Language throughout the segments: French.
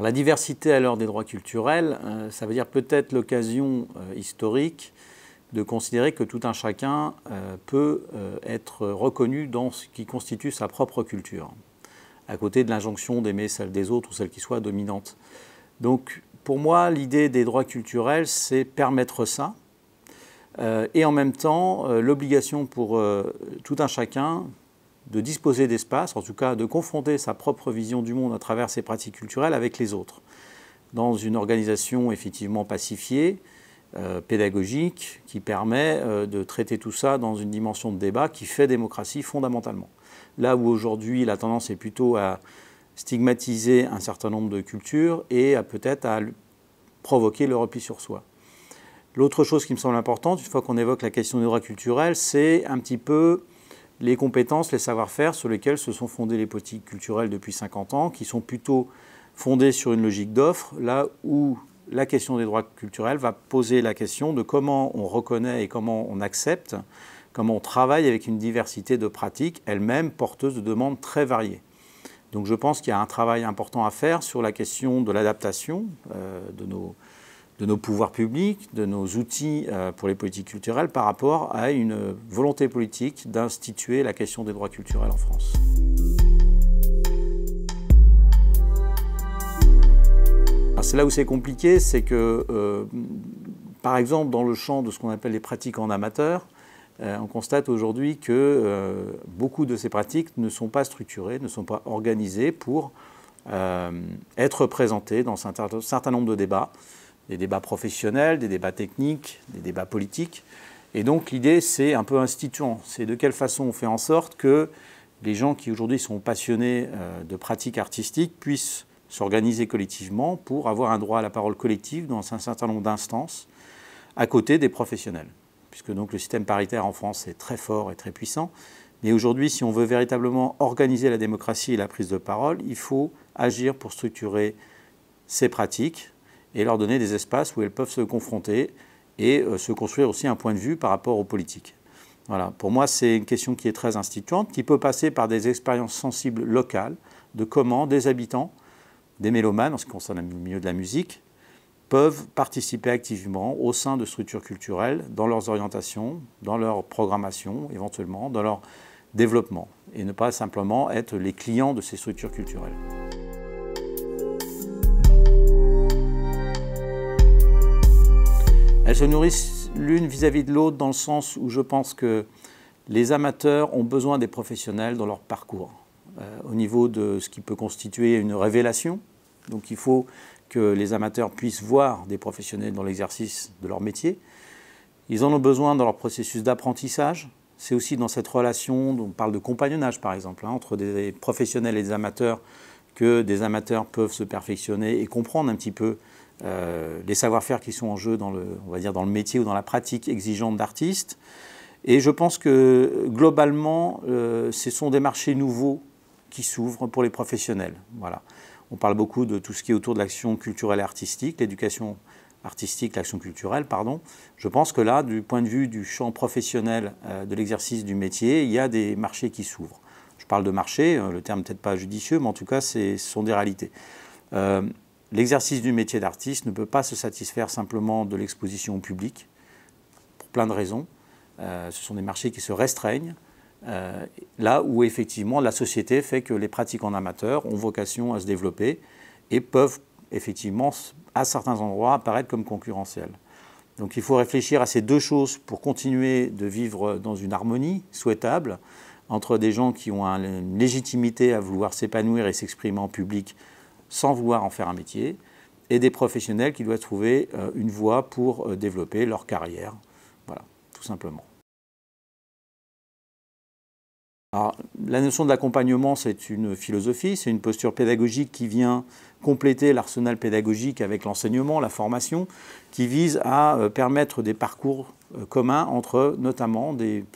la diversité alors des droits culturels, euh, ça veut dire peut-être l'occasion euh, historique de considérer que tout un chacun euh, peut être reconnu dans ce qui constitue sa propre culture, à côté de l'injonction d'aimer celle des autres ou celle qui soit dominante. Donc pour moi, l'idée des droits culturels, c'est permettre ça, et en même temps, l'obligation pour tout un chacun, de disposer d'espace, en tout cas de confronter sa propre vision du monde à travers ses pratiques culturelles avec les autres. Dans une organisation effectivement pacifiée, euh, pédagogique, qui permet euh, de traiter tout ça dans une dimension de débat qui fait démocratie fondamentalement. Là où aujourd'hui la tendance est plutôt à stigmatiser un certain nombre de cultures et à peut-être à provoquer le repli sur soi. L'autre chose qui me semble importante, une fois qu'on évoque la question des droits culturels, c'est un petit peu les compétences, les savoir-faire sur lesquels se sont fondées les politiques culturelles depuis 50 ans, qui sont plutôt fondées sur une logique d'offre, là où la question des droits culturels va poser la question de comment on reconnaît et comment on accepte, comment on travaille avec une diversité de pratiques, elles-mêmes porteuses de demandes très variées. Donc je pense qu'il y a un travail important à faire sur la question de l'adaptation euh, de nos de nos pouvoirs publics, de nos outils euh, pour les politiques culturelles par rapport à une volonté politique d'instituer la question des droits culturels en France. Ah, c'est là où c'est compliqué, c'est que, euh, par exemple, dans le champ de ce qu'on appelle les pratiques en amateur, euh, on constate aujourd'hui que beaucoup de ces pratiques ne sont pas structurées, ne sont pas organisées pour être présentées dans un certain nombre de débats des débats professionnels, des débats techniques, des débats politiques. Et donc l'idée, c'est un peu instituant, c'est de quelle façon on fait en sorte que les gens qui aujourd'hui sont passionnés euh, de pratiques artistiques puissent s'organiser collectivement pour avoir un droit à la parole collective dans un certain nombre d'instances à côté des professionnels. Puisque donc le système paritaire en France est très fort et très puissant, mais aujourd'hui, si on veut véritablement organiser la démocratie et la prise de parole, il faut agir pour structurer ces pratiques et leur donner des espaces où elles peuvent se confronter et euh, se construire aussi un point de vue par rapport aux politiques. pour moi, c'est une question qui est très instituante, qui peut passer par des expériences sensibles locales, de comment des habitants, des mélomanes, en ce qui concerne le milieu de la musique, peuvent participer activement au sein de structures culturelles, dans leurs orientations, dans leur programmation éventuellement, dans leur développement, et ne pas simplement être les clients de ces structures culturelles. Elles se nourrissent l'une vis-à-vis de l'autre dans le sens où je pense que les amateurs ont besoin des professionnels dans leur parcours, euh, au niveau de ce qui peut constituer une révélation. Donc il faut que les amateurs puissent voir des professionnels dans l'exercice de leur métier. Ils en ont besoin dans leur processus d'apprentissage. C'est aussi dans cette relation, on parle de compagnonnage par exemple, hein, entre des professionnels et des amateurs, que des amateurs peuvent se perfectionner et comprendre un petit peu les euh, savoir-faire qui sont en jeu dans le, on va dire, dans le métier ou dans la pratique exigeante d'artiste. Et je pense que globalement, euh, ce sont des marchés nouveaux qui s'ouvrent pour les professionnels. Voilà. On parle beaucoup de tout ce qui est autour de l'action culturelle et artistique, l'éducation artistique, l'action culturelle, pardon. Je pense que là, du point de vue du champ professionnel euh, de l'exercice du métier, il y a des marchés qui s'ouvrent. Je parle de marché, hein, le terme peut-être pas judicieux, mais en tout cas, ce sont des réalités l'exercice du métier d'artiste ne peut pas se satisfaire simplement de l'exposition au public, pour plein de raisons. Euh, ce sont des marchés qui se restreignent, euh, là où effectivement la société fait que les pratiques en amateur ont vocation à se développer et peuvent effectivement à certains endroits apparaître comme concurrentielles. Donc il faut réfléchir à ces deux choses pour continuer de vivre dans une harmonie souhaitable entre des gens qui ont une légitimité à vouloir s'épanouir et s'exprimer en public sans vouloir en faire un métier, et des professionnels qui doivent trouver euh, une voie pour euh, développer leur carrière. Voilà, tout simplement. la notion de l'accompagnement, c'est une philosophie, c'est une posture pédagogique qui vient compléter l'arsenal pédagogique avec l'enseignement, la formation, qui vise à euh, permettre des parcours communs entre notamment des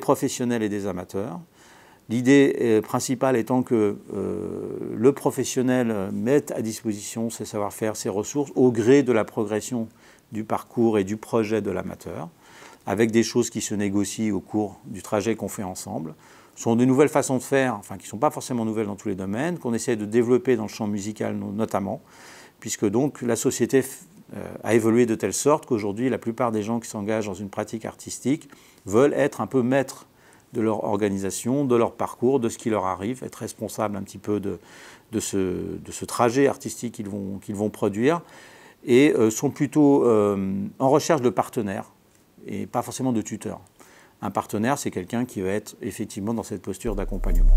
professionnels et des amateurs. L'idée euh, principale étant que euh, le professionnel mette à disposition ses savoir-faire, ses ressources, au gré de la progression du parcours et du projet de l'amateur, avec des choses qui se négocient au cours du trajet qu'on fait ensemble. Ce sont des nouvelles façons de faire, enfin qui ne sont pas forcément nouvelles dans tous les domaines, qu'on essaie de développer dans le champ musical notamment, puisque donc la société euh, a évolué de telle sorte qu'aujourd'hui la plupart des gens qui s'engagent dans une pratique artistique veulent être un peu maîtres de leur organisation, de leur parcours, de ce qui leur arrive, être responsable un petit peu de, ce, de ce, trajet artistique qu'ils vont, qu'ils vont produire, et euh, sont plutôt euh, en recherche de partenaires, et pas forcément de tuteurs. Un partenaire, c'est quelqu'un qui va être effectivement dans cette posture d'accompagnement.